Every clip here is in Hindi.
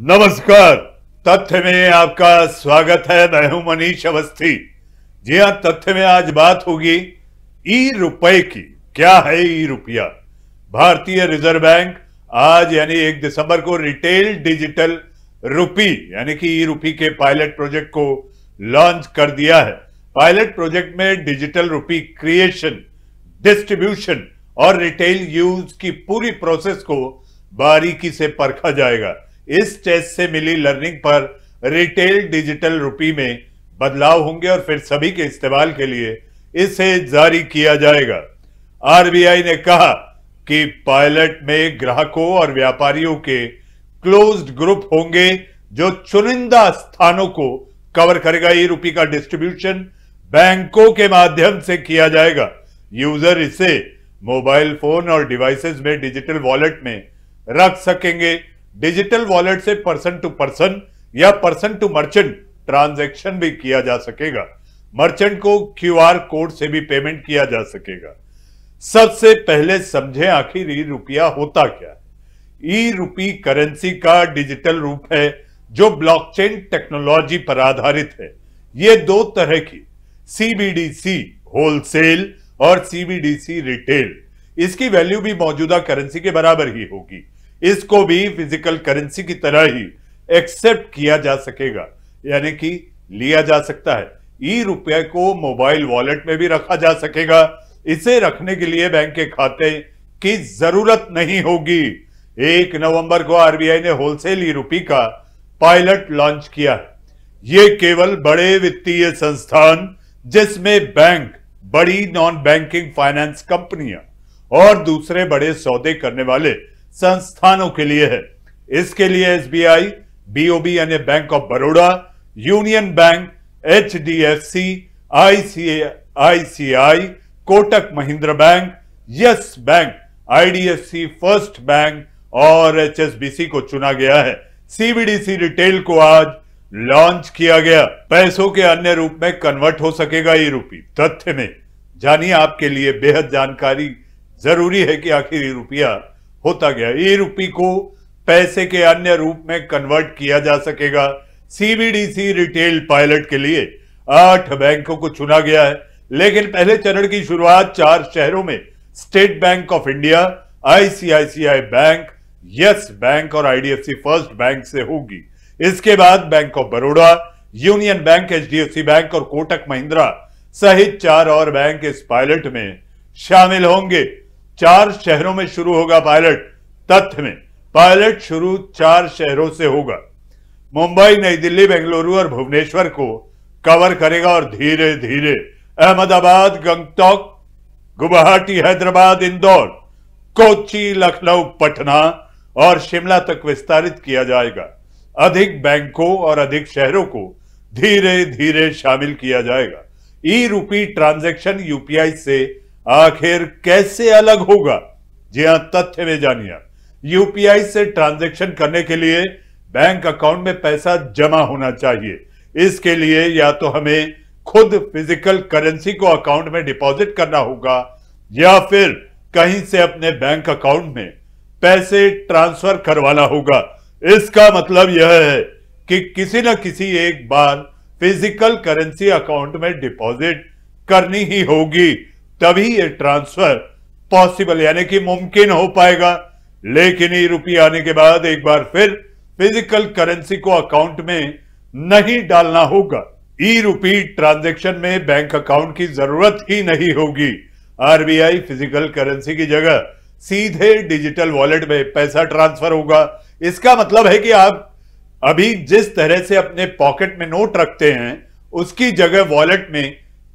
नमस्कार तथ्य में आपका स्वागत है मैं हूं मनीष अवस्थी जी हाँ तथ्य में आज बात होगी ई रुपए की क्या है ई रुपया भारतीय रिजर्व बैंक आज यानी एक दिसंबर को रिटेल डिजिटल रुपी यानी कि ई रुपी के पायलट प्रोजेक्ट को लॉन्च कर दिया है पायलट प्रोजेक्ट में डिजिटल रुपी क्रिएशन डिस्ट्रीब्यूशन और रिटेल यूज की पूरी प्रोसेस को बारीकी से परखा जाएगा इस टेस्ट से मिली लर्निंग पर रिटेल डिजिटल रूपी में बदलाव होंगे और फिर सभी के इस्तेमाल के लिए इसे जारी किया जाएगा आरबीआई ने कहा कि पायलट में ग्राहकों और व्यापारियों के क्लोज्ड ग्रुप होंगे जो चुनिंदा स्थानों को कवर करेगा ई रूपी का डिस्ट्रीब्यूशन बैंकों के माध्यम से किया जाएगा यूजर इसे मोबाइल फोन और डिवाइसेस में डिजिटल वॉलेट में रख सकेंगे डिजिटल वॉलेट से पर्सन टू पर्सन या पर्सन टू मर्चेंट ट्रांजैक्शन भी किया जा सकेगा मर्चेंट को क्यूआर कोड से भी पेमेंट किया जा सकेगा सबसे पहले समझे आखिर ई रुपया होता क्या ई रुपी करेंसी का डिजिटल रूप है जो ब्लॉकचेन टेक्नोलॉजी पर आधारित है ये दो तरह की सीबीडीसी होलसेल और सीबीडीसी रिटेल इसकी वैल्यू भी मौजूदा करेंसी के बराबर ही होगी इसको भी फिजिकल करेंसी की तरह ही एक्सेप्ट किया जा सकेगा यानी कि लिया जा सकता है ई रुपये को मोबाइल वॉलेट में भी रखा जा सकेगा इसे रखने के लिए बैंक के खाते की जरूरत नहीं होगी एक नवंबर को आरबीआई ने होलसेल ई रूपी का पायलट लॉन्च किया है ये केवल बड़े वित्तीय संस्थान जिसमें बैंक बड़ी नॉन बैंकिंग फाइनेंस कंपनियां और दूसरे बड़े सौदे करने वाले संस्थानों के लिए है इसके लिए एसबीआई बीओबी यानी bank of Baroda union bank H D F C ICICI Kotak Mahindra bank yes bank IDFC first bank और एचएसबीसी को चुना गया है सीबीडीसी रिटेल को आज लॉन्च किया गया पैसों के अन्य रूप में कन्वर्ट हो सकेगा ये रूपी तथ्य में जानिए आपके लिए बेहद जानकारी जरूरी है कि आखिर ये रुपया होता गया ई रूपी को पैसे के अन्य रूप में कन्वर्ट किया जा सकेगा सीबीडीसी रिटेल पायलट के लिए आठ बैंकों को चुना गया है लेकिन पहले चरण की शुरुआत चार शहरों में State Bank of India ICICI bank yes bank और आईडीएफसी फर्स्ट बैंक से होगी इसके बाद bank of Baroda union bank HDFC bank और कोटक महिंद्रा सहित चार और बैंक इस पायलट में शामिल होंगे चार शहरों में शुरू होगा पायलट तथ्य में पायलट शुरू चार शहरों से होगा मुंबई नई दिल्ली बेंगलुरु और भुवनेश्वर को कवर करेगा और धीरे धीरे अहमदाबाद गंगटोक गुवाहाटी हैदराबाद इंदौर कोची लखनऊ पटना और शिमला तक विस्तारित किया जाएगा अधिक बैंकों और अधिक शहरों को धीरे धीरे शामिल किया जाएगा ई रूपी ट्रांजेक्शन यूपीआई से आखिर कैसे अलग होगा जी हां तथ्य में जानिए यूपीआई से ट्रांजैक्शन करने के लिए बैंक अकाउंट में पैसा जमा होना चाहिए इसके लिए या तो हमें खुद फिजिकल करेंसी को अकाउंट में डिपॉजिट करना होगा या फिर कहीं से अपने बैंक अकाउंट में पैसे ट्रांसफर करवाना होगा इसका मतलब यह है कि किसी न किसी एक बार फिजिकल करेंसी अकाउंट में डिपॉजिट करनी ही होगी तभी ये ट्रांसफर पॉसिबल यानी कि मुमकिन हो पाएगा लेकिन ये रुपये आने के बाद एक बार फिर फिजिकल करेंसी को अकाउंट में नहीं डालना होगा ई रूपी ट्रांजेक्शन में बैंक अकाउंट की जरूरत ही नहीं होगी आरबीआई फिजिकल करेंसी की जगह सीधे डिजिटल वॉलेट में पैसा ट्रांसफर होगा इसका मतलब है कि आप अभी जिस तरह से अपने पॉकेट में नोट रखते हैं उसकी जगह वॉलेट में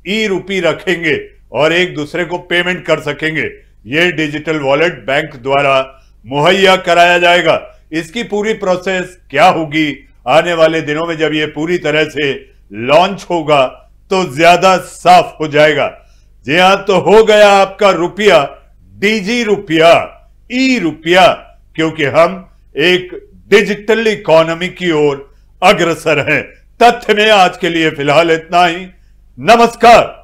ई रूपी रखेंगे और एक दूसरे को पेमेंट कर सकेंगे ये डिजिटल वॉलेट बैंक द्वारा मुहैया कराया जाएगा इसकी पूरी प्रोसेस क्या होगी आने वाले दिनों में जब ये पूरी तरह से लॉन्च होगा तो ज्यादा साफ हो जाएगा जी हाँ तो हो गया आपका रुपया डीजी रुपया ई रुपया क्योंकि हम एक डिजिटल इकोनॉमी की ओर अग्रसर हैं तथ्य में आज के लिए फिलहाल इतना ही नमस्कार